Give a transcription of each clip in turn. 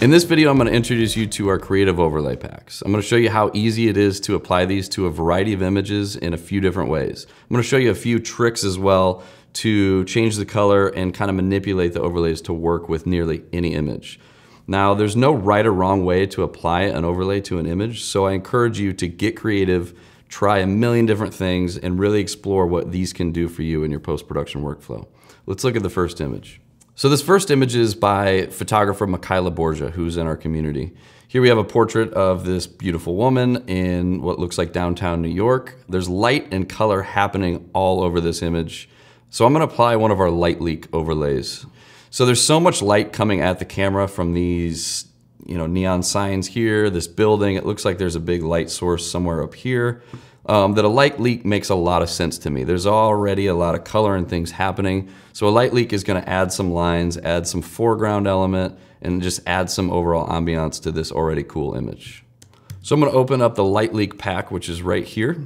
In this video, I'm gonna introduce you to our creative overlay packs. I'm gonna show you how easy it is to apply these to a variety of images in a few different ways. I'm gonna show you a few tricks as well to change the color and kind of manipulate the overlays to work with nearly any image. Now, there's no right or wrong way to apply an overlay to an image, so I encourage you to get creative, try a million different things, and really explore what these can do for you in your post-production workflow. Let's look at the first image. So this first image is by photographer Michaela Borgia, who's in our community. Here we have a portrait of this beautiful woman in what looks like downtown New York. There's light and color happening all over this image. So I'm gonna apply one of our light leak overlays. So there's so much light coming at the camera from these you know, neon signs here, this building. It looks like there's a big light source somewhere up here um, that a light leak makes a lot of sense to me. There's already a lot of color and things happening. So a light leak is gonna add some lines, add some foreground element, and just add some overall ambiance to this already cool image. So I'm gonna open up the light leak pack, which is right here,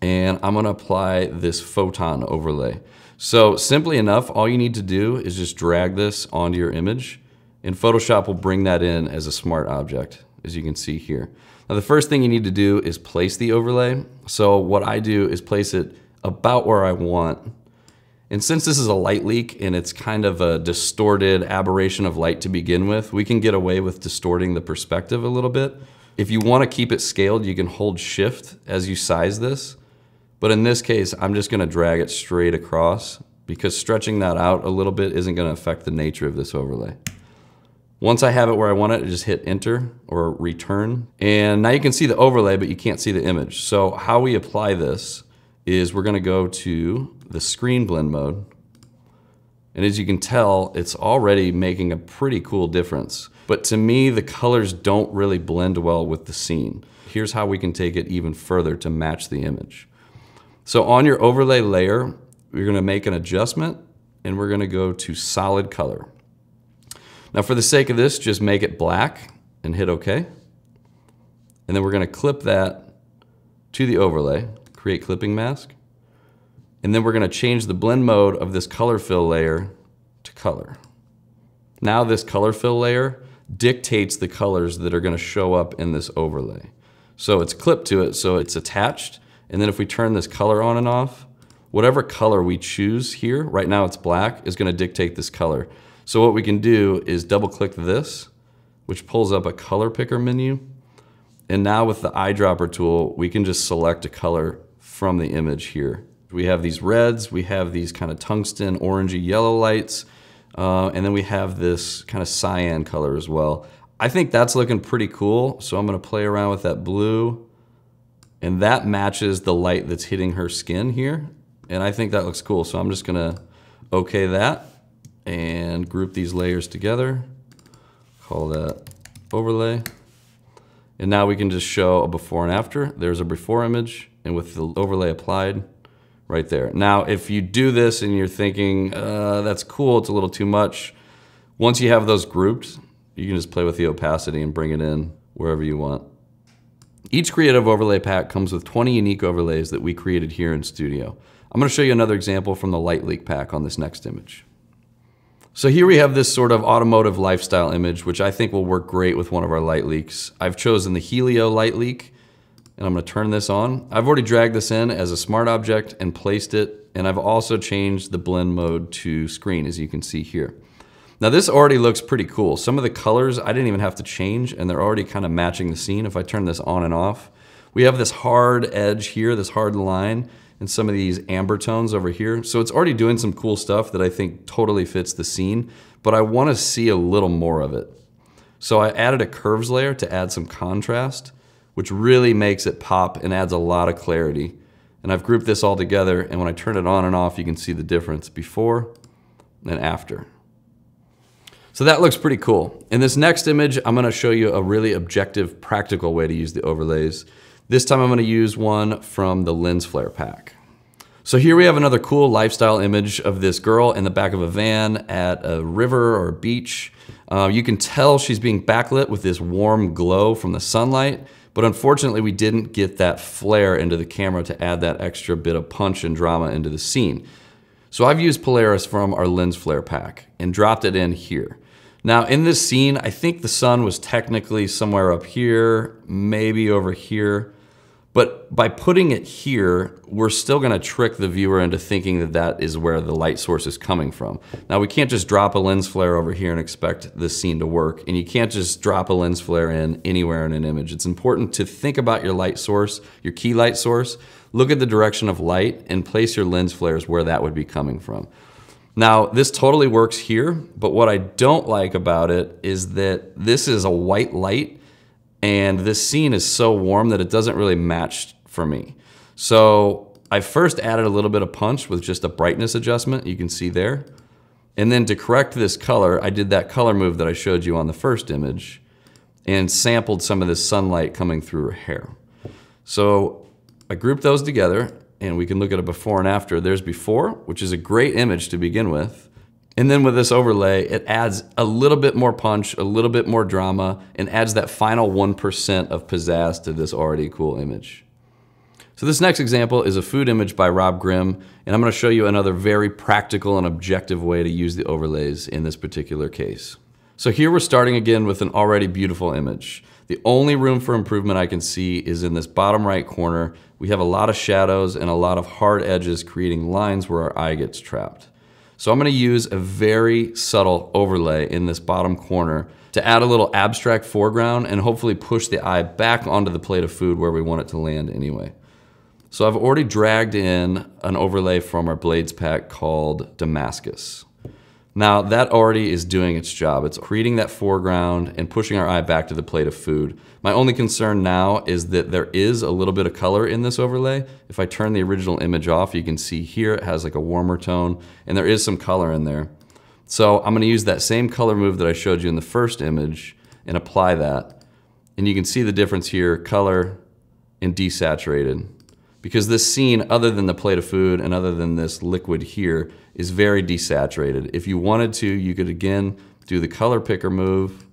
and I'm gonna apply this photon overlay. So simply enough, all you need to do is just drag this onto your image, and Photoshop will bring that in as a smart object, as you can see here. Now the first thing you need to do is place the overlay. So what I do is place it about where I want. And since this is a light leak and it's kind of a distorted aberration of light to begin with, we can get away with distorting the perspective a little bit. If you wanna keep it scaled, you can hold shift as you size this. But in this case, I'm just gonna drag it straight across because stretching that out a little bit isn't gonna affect the nature of this overlay. Once I have it where I want it, I just hit enter or return. And now you can see the overlay, but you can't see the image. So how we apply this is we're gonna go to the screen blend mode. And as you can tell, it's already making a pretty cool difference. But to me, the colors don't really blend well with the scene. Here's how we can take it even further to match the image. So on your overlay layer, you're gonna make an adjustment and we're gonna go to solid color. Now for the sake of this, just make it black and hit OK. And then we're going to clip that to the overlay, create clipping mask. And then we're going to change the blend mode of this color fill layer to color. Now this color fill layer dictates the colors that are going to show up in this overlay. So it's clipped to it, so it's attached. And then if we turn this color on and off, whatever color we choose here, right now it's black, is going to dictate this color. So what we can do is double click this, which pulls up a color picker menu. And now with the eyedropper tool, we can just select a color from the image here. We have these reds, we have these kind of tungsten, orangey, yellow lights, uh, and then we have this kind of cyan color as well. I think that's looking pretty cool, so I'm gonna play around with that blue, and that matches the light that's hitting her skin here, and I think that looks cool, so I'm just gonna okay that and group these layers together. Call that overlay. And now we can just show a before and after. There's a before image and with the overlay applied right there. Now, if you do this and you're thinking, uh, that's cool, it's a little too much. Once you have those grouped, you can just play with the opacity and bring it in wherever you want. Each creative overlay pack comes with 20 unique overlays that we created here in Studio. I'm gonna show you another example from the Light Leak pack on this next image. So here we have this sort of automotive lifestyle image, which I think will work great with one of our light leaks. I've chosen the Helio light leak, and I'm gonna turn this on. I've already dragged this in as a smart object and placed it, and I've also changed the blend mode to screen, as you can see here. Now this already looks pretty cool. Some of the colors I didn't even have to change, and they're already kind of matching the scene. If I turn this on and off, we have this hard edge here, this hard line, and some of these amber tones over here. So it's already doing some cool stuff that I think totally fits the scene, but I wanna see a little more of it. So I added a curves layer to add some contrast, which really makes it pop and adds a lot of clarity. And I've grouped this all together, and when I turn it on and off, you can see the difference before and after. So that looks pretty cool. In this next image, I'm gonna show you a really objective, practical way to use the overlays. This time I'm gonna use one from the lens flare pack. So here we have another cool lifestyle image of this girl in the back of a van at a river or a beach. Uh, you can tell she's being backlit with this warm glow from the sunlight, but unfortunately we didn't get that flare into the camera to add that extra bit of punch and drama into the scene. So I've used Polaris from our lens flare pack and dropped it in here. Now in this scene, I think the sun was technically somewhere up here, maybe over here. But by putting it here, we're still gonna trick the viewer into thinking that that is where the light source is coming from. Now we can't just drop a lens flare over here and expect the scene to work, and you can't just drop a lens flare in anywhere in an image. It's important to think about your light source, your key light source, look at the direction of light, and place your lens flares where that would be coming from. Now, this totally works here, but what I don't like about it is that this is a white light and this scene is so warm that it doesn't really match for me. So I first added a little bit of punch with just a brightness adjustment, you can see there. And then to correct this color, I did that color move that I showed you on the first image and sampled some of this sunlight coming through her hair. So I grouped those together and we can look at a before and after. There's before, which is a great image to begin with. And then with this overlay, it adds a little bit more punch, a little bit more drama, and adds that final 1% of pizzazz to this already cool image. So this next example is a food image by Rob Grimm, and I'm gonna show you another very practical and objective way to use the overlays in this particular case. So here we're starting again with an already beautiful image. The only room for improvement I can see is in this bottom right corner. We have a lot of shadows and a lot of hard edges creating lines where our eye gets trapped. So I'm gonna use a very subtle overlay in this bottom corner to add a little abstract foreground and hopefully push the eye back onto the plate of food where we want it to land anyway. So I've already dragged in an overlay from our blades pack called Damascus. Now that already is doing its job. It's creating that foreground and pushing our eye back to the plate of food. My only concern now is that there is a little bit of color in this overlay. If I turn the original image off, you can see here it has like a warmer tone and there is some color in there. So I'm gonna use that same color move that I showed you in the first image and apply that. And you can see the difference here, color and desaturated because this scene, other than the plate of food and other than this liquid here, is very desaturated. If you wanted to, you could again do the color picker move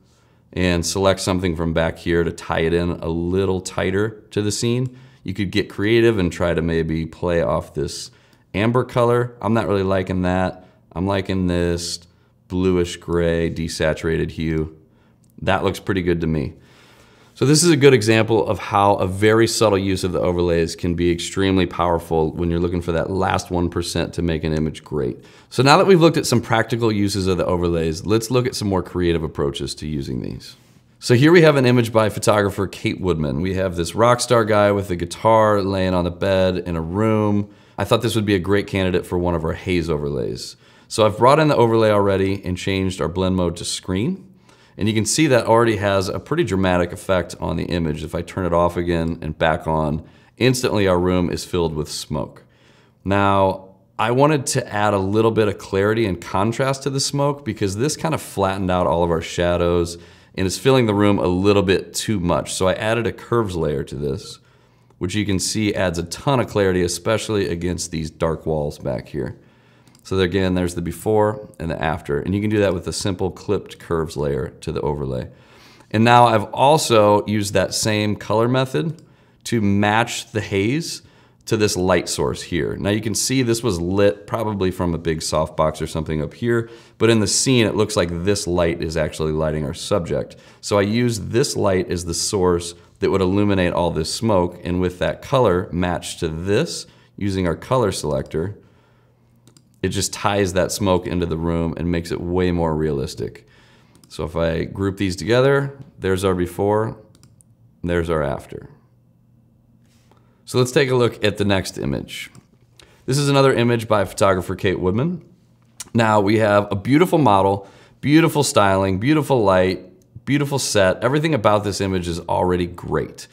and select something from back here to tie it in a little tighter to the scene. You could get creative and try to maybe play off this amber color. I'm not really liking that. I'm liking this bluish gray desaturated hue. That looks pretty good to me. So this is a good example of how a very subtle use of the overlays can be extremely powerful when you're looking for that last 1% to make an image great. So now that we've looked at some practical uses of the overlays, let's look at some more creative approaches to using these. So here we have an image by photographer Kate Woodman. We have this rock star guy with a guitar laying on a bed in a room. I thought this would be a great candidate for one of our haze overlays. So I've brought in the overlay already and changed our blend mode to screen. And you can see that already has a pretty dramatic effect on the image. If I turn it off again and back on, instantly our room is filled with smoke. Now, I wanted to add a little bit of clarity and contrast to the smoke because this kind of flattened out all of our shadows and it's filling the room a little bit too much. So I added a curves layer to this, which you can see adds a ton of clarity, especially against these dark walls back here. So again, there's the before and the after, and you can do that with a simple clipped curves layer to the overlay. And now I've also used that same color method to match the haze to this light source here. Now you can see this was lit probably from a big softbox or something up here, but in the scene it looks like this light is actually lighting our subject. So I used this light as the source that would illuminate all this smoke and with that color matched to this using our color selector, it just ties that smoke into the room and makes it way more realistic. So if I group these together, there's our before, there's our after. So let's take a look at the next image. This is another image by photographer Kate Woodman. Now we have a beautiful model, beautiful styling, beautiful light, beautiful set. Everything about this image is already great.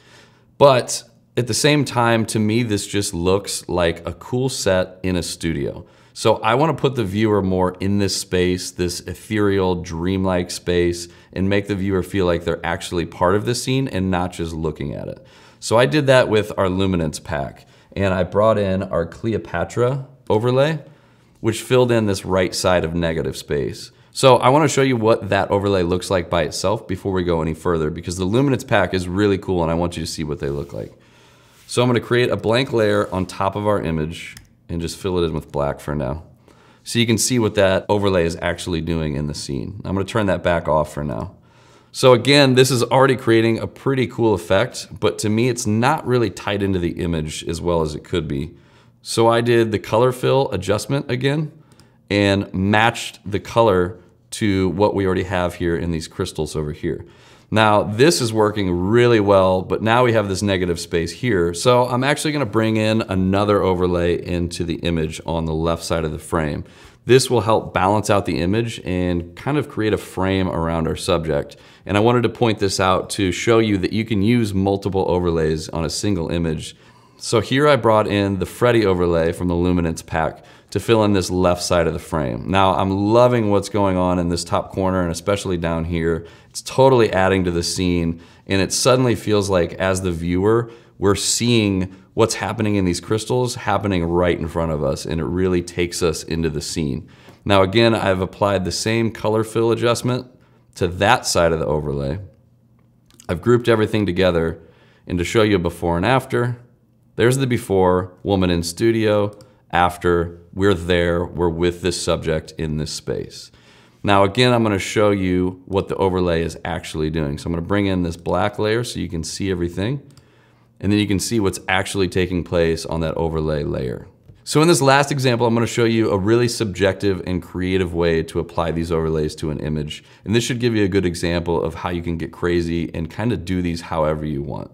But at the same time, to me, this just looks like a cool set in a studio. So I want to put the viewer more in this space, this ethereal, dreamlike space, and make the viewer feel like they're actually part of the scene and not just looking at it. So I did that with our luminance pack, and I brought in our Cleopatra overlay, which filled in this right side of negative space. So I wanna show you what that overlay looks like by itself before we go any further because the luminance pack is really cool and I want you to see what they look like. So I'm gonna create a blank layer on top of our image and just fill it in with black for now. So you can see what that overlay is actually doing in the scene. I'm gonna turn that back off for now. So again, this is already creating a pretty cool effect, but to me, it's not really tied into the image as well as it could be. So I did the color fill adjustment again and matched the color to what we already have here in these crystals over here. Now this is working really well, but now we have this negative space here. So I'm actually gonna bring in another overlay into the image on the left side of the frame. This will help balance out the image and kind of create a frame around our subject. And I wanted to point this out to show you that you can use multiple overlays on a single image so here I brought in the Freddy overlay from the Luminance pack to fill in this left side of the frame. Now I'm loving what's going on in this top corner and especially down here. It's totally adding to the scene and it suddenly feels like as the viewer, we're seeing what's happening in these crystals happening right in front of us and it really takes us into the scene. Now again, I've applied the same color fill adjustment to that side of the overlay. I've grouped everything together and to show you before and after, there's the before, woman in studio, after, we're there, we're with this subject in this space. Now again, I'm gonna show you what the overlay is actually doing. So I'm gonna bring in this black layer so you can see everything. And then you can see what's actually taking place on that overlay layer. So in this last example, I'm gonna show you a really subjective and creative way to apply these overlays to an image. And this should give you a good example of how you can get crazy and kind of do these however you want.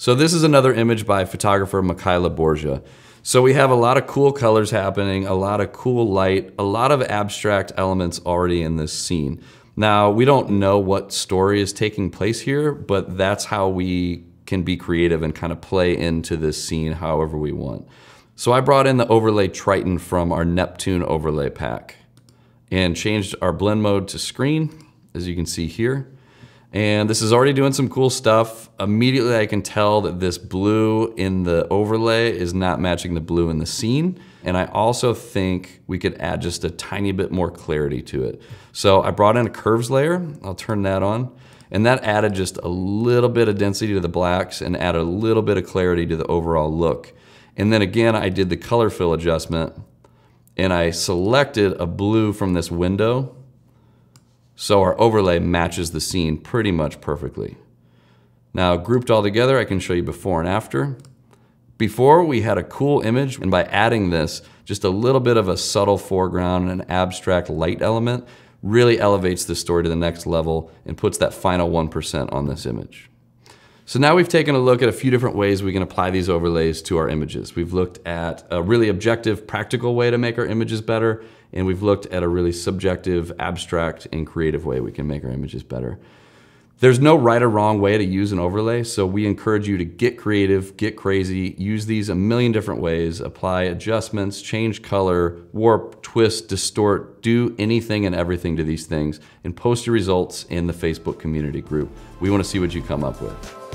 So this is another image by photographer Michaela Borgia. So we have a lot of cool colors happening, a lot of cool light, a lot of abstract elements already in this scene. Now, we don't know what story is taking place here, but that's how we can be creative and kind of play into this scene however we want. So I brought in the overlay Triton from our Neptune overlay pack and changed our blend mode to screen, as you can see here. And this is already doing some cool stuff. Immediately I can tell that this blue in the overlay is not matching the blue in the scene. And I also think we could add just a tiny bit more clarity to it. So I brought in a curves layer. I'll turn that on. And that added just a little bit of density to the blacks and added a little bit of clarity to the overall look. And then again, I did the color fill adjustment and I selected a blue from this window so our overlay matches the scene pretty much perfectly. Now grouped all together, I can show you before and after. Before we had a cool image and by adding this, just a little bit of a subtle foreground and an abstract light element really elevates the story to the next level and puts that final 1% on this image. So now we've taken a look at a few different ways we can apply these overlays to our images. We've looked at a really objective, practical way to make our images better, and we've looked at a really subjective, abstract, and creative way we can make our images better. There's no right or wrong way to use an overlay, so we encourage you to get creative, get crazy, use these a million different ways, apply adjustments, change color, warp, twist, distort, do anything and everything to these things, and post your results in the Facebook community group. We wanna see what you come up with.